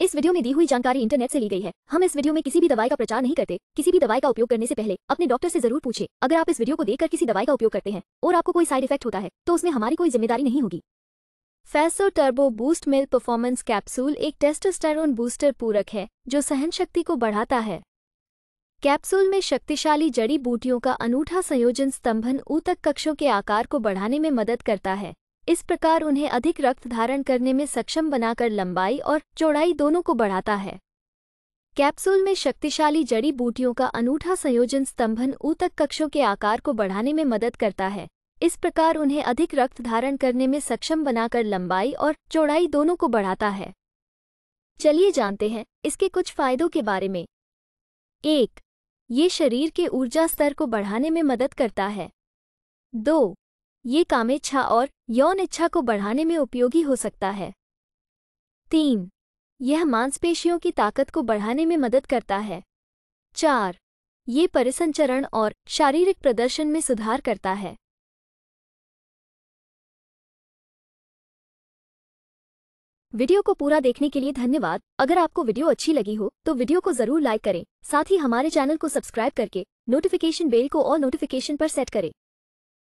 इस वीडियो में दी हुई जानकारी इंटरनेट से ली गई है हम इस वीडियो में किसी भी दवाई का प्रचार नहीं करते किसी भी दवाई का उपयोग करने से पहले अपने डॉक्टर से जरूर पूछे अगर आप इस वीडियो को देखकर किसी दवाई का उपयोग करते हैं और आपको कोई साइड इफेक्ट होता है तो उसमें हमारी कोई जिम्मेदारी नहीं होगी फैसो टर्बो बूस्ट मिल परफॉर्मेंस कैप्सूल एक टेस्टोस्टेरोन बूस्टर पूरक है जो सहन शक्ति को बढ़ाता है कैप्सूल में शक्तिशाली जड़ी बूटियों का अनूठा संयोजन स्तंभन ऊतक कक्षों के आकार को बढ़ाने में मदद करता है इस प्रकार उन्हें अधिक रक्त धारण करने में सक्षम बनाकर लंबाई और चौड़ाई दोनों को बढ़ाता है कैप्सूल में शक्तिशाली जड़ी बूटियों का अनूठा संयोजन स्तंभन ऊतक कक्षों के आकार को बढ़ाने में मदद करता है इस प्रकार उन्हें अधिक रक्त धारण करने में सक्षम बनाकर लंबाई और चौड़ाई दोनों को बढ़ाता है चलिए जानते हैं इसके कुछ फायदों के बारे में एक ये शरीर के ऊर्जा स्तर को बढ़ाने में मदद करता है दो ये कामेच्छा और यौन इच्छा को बढ़ाने में उपयोगी हो सकता है तीन यह मांसपेशियों की ताकत को बढ़ाने में मदद करता है चार ये परिसंचरण और शारीरिक प्रदर्शन में सुधार करता है वीडियो को पूरा देखने के लिए धन्यवाद अगर आपको वीडियो अच्छी लगी हो तो वीडियो को जरूर लाइक करें साथ ही हमारे चैनल को सब्सक्राइब करके नोटिफिकेशन बेल को और नोटिफिकेशन पर सेट करें